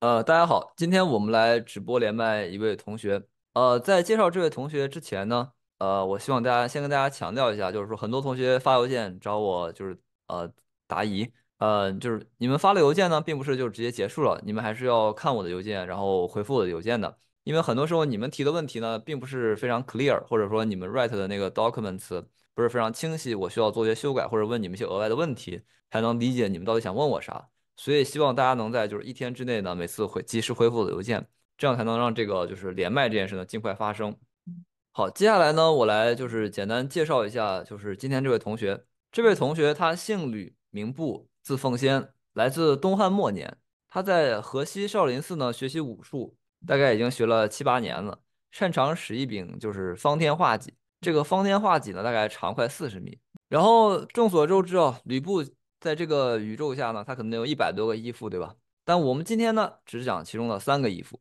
呃，大家好，今天我们来直播连麦一位同学。呃，在介绍这位同学之前呢，呃，我希望大家先跟大家强调一下，就是说很多同学发邮件找我，就是呃答疑，呃，就是你们发了邮件呢，并不是就直接结束了，你们还是要看我的邮件，然后回复我的邮件的。因为很多时候你们提的问题呢，并不是非常 clear，或者说你们 write 的那个 documents 不是非常清晰，我需要做一些修改，或者问你们一些额外的问题，才能理解你们到底想问我啥。所以希望大家能在就是一天之内呢，每次回及时回复的邮件，这样才能让这个就是连麦这件事呢尽快发生。好，接下来呢，我来就是简单介绍一下，就是今天这位同学。这位同学他姓吕，名布，字奉先，来自东汉末年。他在河西少林寺呢学习武术，大概已经学了七八年了，擅长使一柄就是方天画戟。这个方天画戟呢，大概长快四十米。然后众所周知啊，吕布。在这个宇宙下呢，他可能有一百多个义父，对吧？但我们今天呢，只讲其中的三个义父，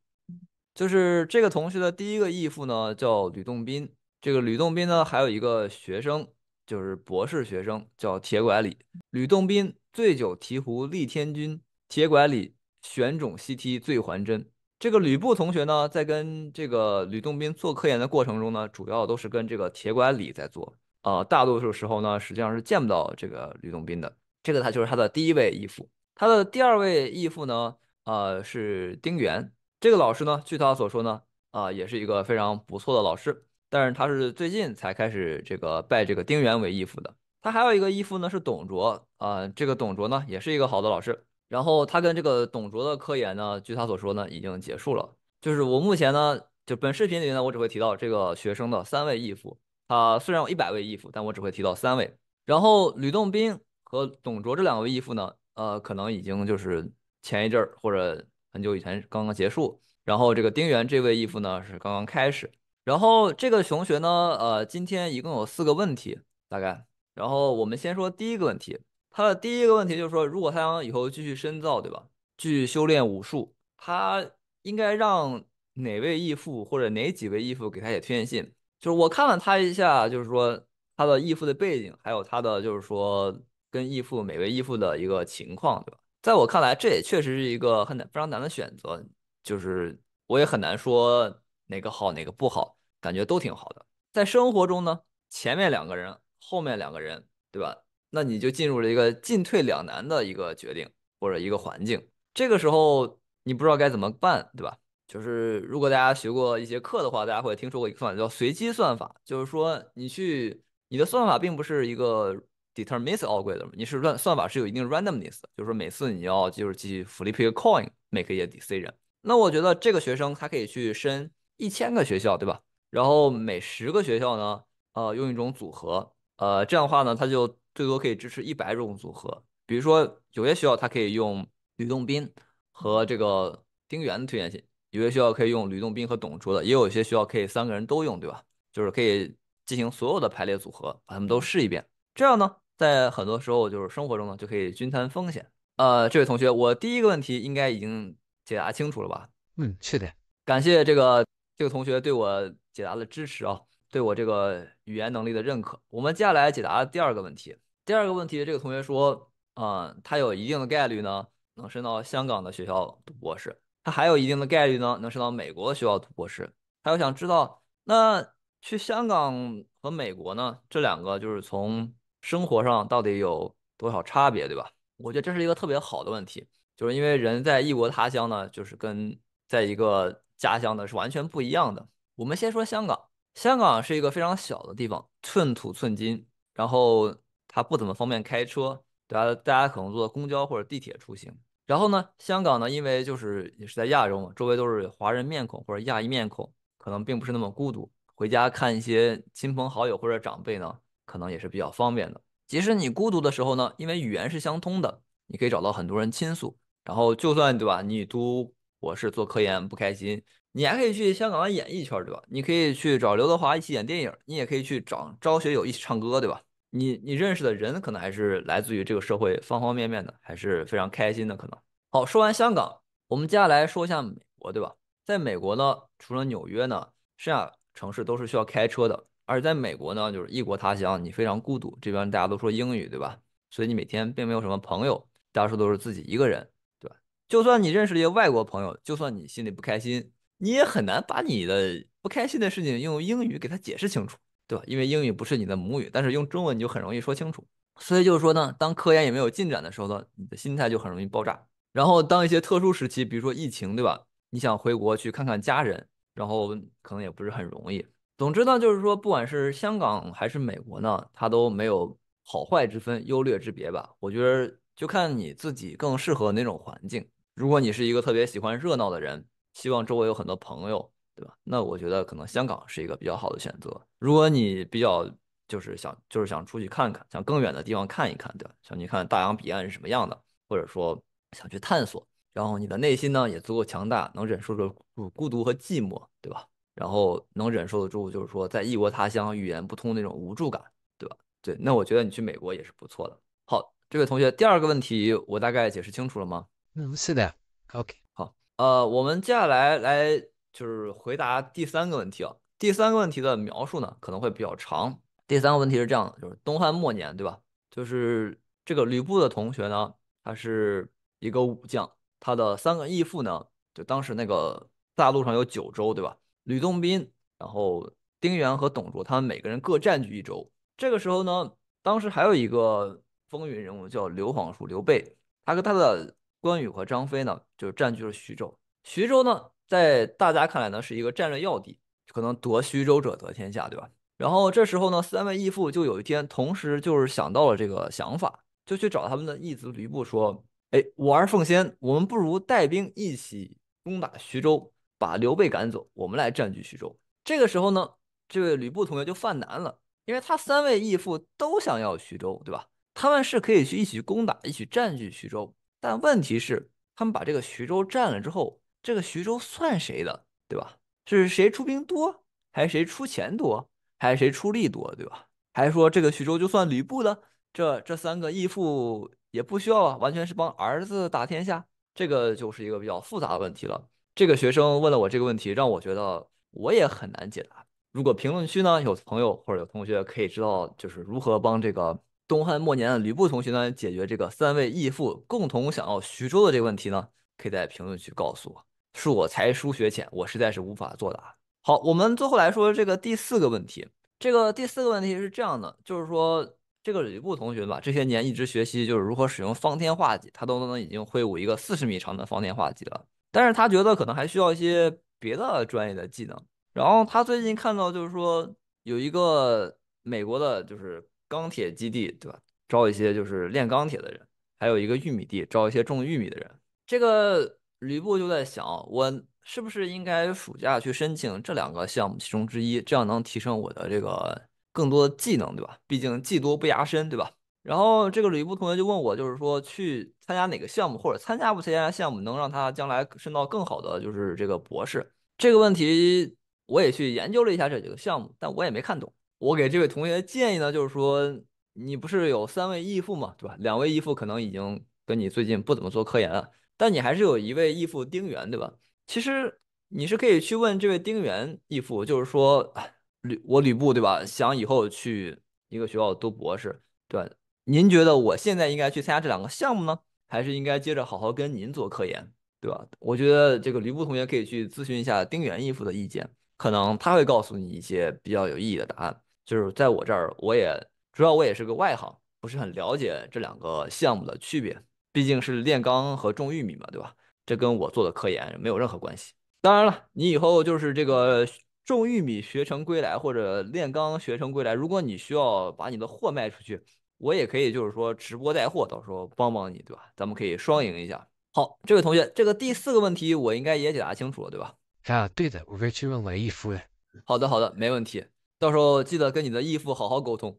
就是这个同学的第一个义父呢叫吕洞宾。这个吕洞宾呢，还有一个学生，就是博士学生叫铁拐李。吕洞宾醉酒提壶立天君，铁拐李旋踵西梯醉还真。这个吕布同学呢，在跟这个吕洞宾做科研的过程中呢，主要都是跟这个铁拐李在做啊，大多数时候呢，实际上是见不到这个吕洞宾的。这个他就是他的第一位义父，他的第二位义父呢，呃，是丁元这个老师呢，据他所说呢，啊，也是一个非常不错的老师，但是他是最近才开始这个拜这个丁元为义父的。他还有一个义父呢是董卓，啊，这个董卓呢也是一个好的老师。然后他跟这个董卓的科研呢，据他所说呢，已经结束了。就是我目前呢，就本视频里呢，我只会提到这个学生的三位义父。他虽然有一百位义父，但我只会提到三位。然后吕洞宾。和董卓这两位义父呢，呃，可能已经就是前一阵儿或者很久以前刚刚结束。然后这个丁原这位义父呢是刚刚开始。然后这个熊学呢，呃，今天一共有四个问题，大概。然后我们先说第一个问题，他的第一个问题就是说，如果他想以后继续深造，对吧？继续修炼武术，他应该让哪位义父或者哪几位义父给他写推荐信？就是我看了他一下，就是说他的义父的背景，还有他的就是说。跟义父，每位义父的一个情况，对吧？在我看来，这也确实是一个很难、非常难的选择，就是我也很难说哪个好，哪个不好，感觉都挺好的。在生活中呢，前面两个人，后面两个人，对吧？那你就进入了一个进退两难的一个决定或者一个环境。这个时候，你不知道该怎么办，对吧？就是如果大家学过一些课的话，大家会听说过一个算法叫随机算法，就是说你去你的算法并不是一个。Deterministic algorithm，你是算算法是有一定 randomness，就是说每次你要就是去 flip a coin，make a decision。那我觉得这个学生他可以去申一千个学校，对吧？然后每十个学校呢，呃，用一种组合，呃，这样的话呢，他就最多可以支持一百种组合。比如说有些学校他可以用吕洞宾和这个丁原的推荐信，有些学校可以用吕洞宾和董卓的，也有一些学校可以三个人都用，对吧？就是可以进行所有的排列组合，把它们都试一遍。这样呢，在很多时候就是生活中呢，就可以均摊风险。呃，这位同学，我第一个问题应该已经解答清楚了吧？嗯，是的，感谢这个这个同学对我解答的支持啊，对我这个语言能力的认可。我们接下来解答第二个问题。第二个问题，这个同学说，啊，他有一定的概率呢，能升到香港的学校读博士；他还有一定的概率呢，能升到美国的学校读博士。他又想知道，那去香港和美国呢，这两个就是从生活上到底有多少差别，对吧？我觉得这是一个特别好的问题，就是因为人在异国他乡呢，就是跟在一个家乡呢是完全不一样的。我们先说香港，香港是一个非常小的地方，寸土寸金，然后它不怎么方便开车，大家大家可能坐公交或者地铁出行。然后呢，香港呢，因为就是也是在亚洲嘛，周围都是华人面孔或者亚裔面孔，可能并不是那么孤独。回家看一些亲朋好友或者长辈呢。可能也是比较方便的。即使你孤独的时候呢，因为语言是相通的，你可以找到很多人倾诉。然后就算对吧，你读博士做科研不开心，你还可以去香港的演艺圈，对吧？你可以去找刘德华一起演电影，你也可以去找张学友一起唱歌，对吧？你你认识的人可能还是来自于这个社会方方面面的，还是非常开心的。可能好，说完香港，我们接下来说一下美国，对吧？在美国呢，除了纽约呢，剩下城市都是需要开车的。而在美国呢，就是异国他乡，你非常孤独。这边大家都说英语，对吧？所以你每天并没有什么朋友，大多数都是自己一个人，对吧？就算你认识一些外国朋友，就算你心里不开心，你也很难把你的不开心的事情用英语给他解释清楚，对吧？因为英语不是你的母语，但是用中文你就很容易说清楚。所以就是说呢，当科研也没有进展的时候呢，你的心态就很容易爆炸。然后当一些特殊时期，比如说疫情，对吧？你想回国去看看家人，然后可能也不是很容易。总之呢，就是说，不管是香港还是美国呢，它都没有好坏之分、优劣之别吧。我觉得就看你自己更适合哪种环境。如果你是一个特别喜欢热闹的人，希望周围有很多朋友，对吧？那我觉得可能香港是一个比较好的选择。如果你比较就是想就是想出去看看，想更远的地方看一看，对吧？想去看大洋彼岸是什么样的，或者说想去探索，然后你的内心呢也足够强大，能忍受着孤孤独和寂寞，对吧？然后能忍受得住，就是说在异国他乡语言不通那种无助感，对吧？对，那我觉得你去美国也是不错的。好，这位同学，第二个问题我大概解释清楚了吗？嗯，是的。OK，好，呃，我们接下来来就是回答第三个问题啊。第三个问题的描述呢可能会比较长。第三个问题是这样的，就是东汉末年，对吧？就是这个吕布的同学呢，他是一个武将，他的三个义父呢，就当时那个大陆上有九州，对吧？吕洞宾，然后丁原和董卓，他们每个人各占据一州。这个时候呢，当时还有一个风云人物叫刘皇叔刘备，他和他的关羽和张飞呢，就占据了徐州。徐州呢，在大家看来呢，是一个战略要地，可能夺徐州者得天下，对吧？然后这时候呢，三位义父就有一天同时就是想到了这个想法，就去找他们的义子吕布说：“哎，我儿奉先，我们不如带兵一起攻打徐州。”把刘备赶走，我们来占据徐州。这个时候呢，这位吕布同学就犯难了，因为他三位义父都想要徐州，对吧？他们是可以去一起攻打，一起占据徐州。但问题是，他们把这个徐州占了之后，这个徐州算谁的，对吧？是谁出兵多，还是谁出钱多，还是谁出力多，对吧？还是说这个徐州就算吕布的？这这三个义父也不需要啊，完全是帮儿子打天下，这个就是一个比较复杂的问题了。这个学生问了我这个问题，让我觉得我也很难解答。如果评论区呢有朋友或者有同学可以知道，就是如何帮这个东汉末年的吕布同学呢解决这个三位义父共同想要徐州的这个问题呢？可以在评论区告诉我。恕我才疏学浅，我实在是无法作答。好，我们最后来说这个第四个问题。这个第四个问题是这样的，就是说这个吕布同学吧，这些年一直学习就是如何使用方天画戟，他都能已经挥舞一个四十米长的方天画戟了。但是他觉得可能还需要一些别的专业的技能。然后他最近看到就是说有一个美国的就是钢铁基地，对吧？招一些就是炼钢铁的人，还有一个玉米地招一些种玉米的人。这个吕布就在想，我是不是应该暑假去申请这两个项目其中之一，这样能提升我的这个更多的技能，对吧？毕竟技多不压身，对吧？然后这个吕布同学就问我，就是说去参加哪个项目，或者参加不参加项目，能让他将来升到更好的，就是这个博士。这个问题我也去研究了一下这几个项目，但我也没看懂。我给这位同学建议呢，就是说你不是有三位义父嘛，对吧？两位义父可能已经跟你最近不怎么做科研了，但你还是有一位义父丁原，对吧？其实你是可以去问这位丁原义父，就是说吕我吕布对吧？想以后去一个学校读博士，对吧？您觉得我现在应该去参加这两个项目呢，还是应该接着好好跟您做科研，对吧？我觉得这个吕布同学可以去咨询一下丁元义父的意见，可能他会告诉你一些比较有意义的答案。就是在我这儿，我也主要我也是个外行，不是很了解这两个项目的区别，毕竟是炼钢和种玉米嘛，对吧？这跟我做的科研没有任何关系。当然了，你以后就是这个种玉米学成归来或者炼钢学成归来，如果你需要把你的货卖出去。我也可以，就是说直播带货，到时候帮帮你，对吧？咱们可以双赢一下。好，这位同学，这个第四个问题我应该也解答清楚了，对吧？啊，对的，我会去问的义父的。好的，好的，没问题。到时候记得跟你的义父好好沟通。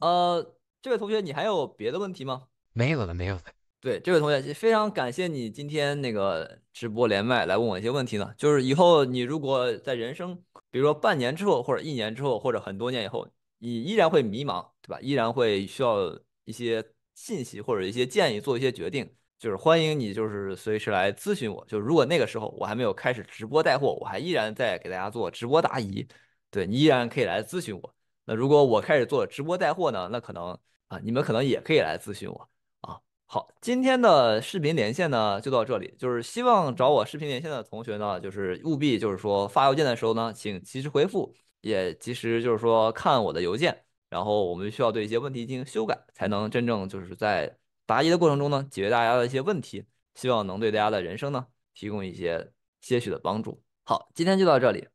呃，这位同学，你还有别的问题吗？没有了，没有了。对，这位同学，非常感谢你今天那个直播连麦来问我一些问题呢。就是以后你如果在人生，比如说半年之后，或者一年之后，或者很多年以后。你依然会迷茫，对吧？依然会需要一些信息或者一些建议，做一些决定。就是欢迎你，就是随时来咨询我。就如果那个时候我还没有开始直播带货，我还依然在给大家做直播答疑，对你依然可以来咨询我。那如果我开始做直播带货呢，那可能啊，你们可能也可以来咨询我啊。好，今天的视频连线呢就到这里。就是希望找我视频连线的同学呢，就是务必就是说发邮件的时候呢，请及时回复。也其实就是说看我的邮件，然后我们需要对一些问题进行修改，才能真正就是在答疑的过程中呢，解决大家的一些问题，希望能对大家的人生呢提供一些些许的帮助。好，今天就到这里。